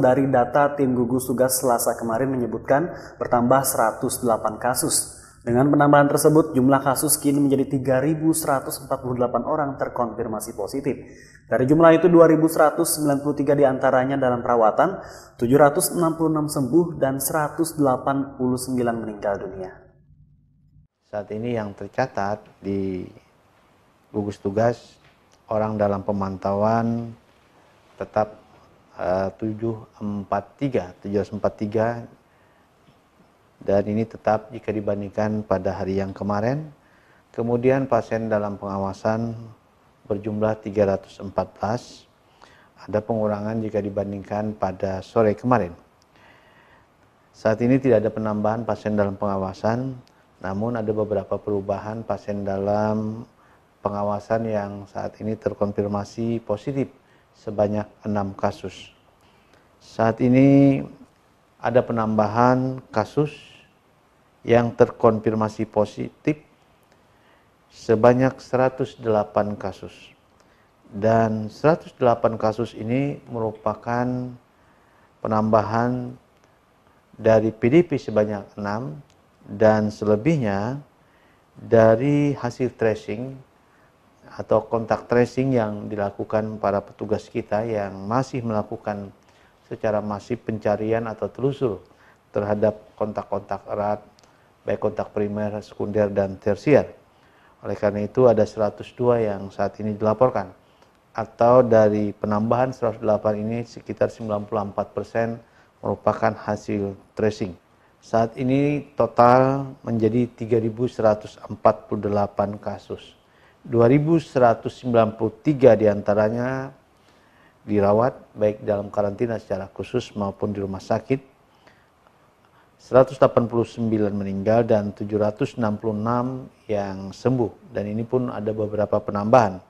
dari data tim gugus tugas Selasa kemarin menyebutkan bertambah 108 kasus. Dengan penambahan tersebut, jumlah kasus kini menjadi 3.148 orang terkonfirmasi positif. Dari jumlah itu, 2.193 diantaranya dalam perawatan, 766 sembuh, dan 189 meninggal dunia. Saat ini yang tercatat di gugus tugas, orang dalam pemantauan tetap 743 eh, 743 dan ini tetap jika dibandingkan pada hari yang kemarin kemudian pasien dalam pengawasan berjumlah 314 ada pengurangan jika dibandingkan pada sore kemarin saat ini tidak ada penambahan pasien dalam pengawasan namun ada beberapa perubahan pasien dalam pengawasan yang saat ini terkonfirmasi positif sebanyak enam kasus. Saat ini ada penambahan kasus yang terkonfirmasi positif sebanyak 108 kasus. Dan 108 kasus ini merupakan penambahan dari PDP sebanyak 6 dan selebihnya dari hasil tracing atau kontak tracing yang dilakukan para petugas kita yang masih melakukan secara masif pencarian atau telusur terhadap kontak-kontak erat baik kontak primer, sekunder dan tersier. Oleh karena itu ada 102 yang saat ini dilaporkan atau dari penambahan 108 ini sekitar 94 persen merupakan hasil tracing. Saat ini total menjadi 3.148 kasus 2.193 diantaranya dirawat baik dalam karantina secara khusus maupun di rumah sakit. 189 meninggal dan 766 yang sembuh dan ini pun ada beberapa penambahan.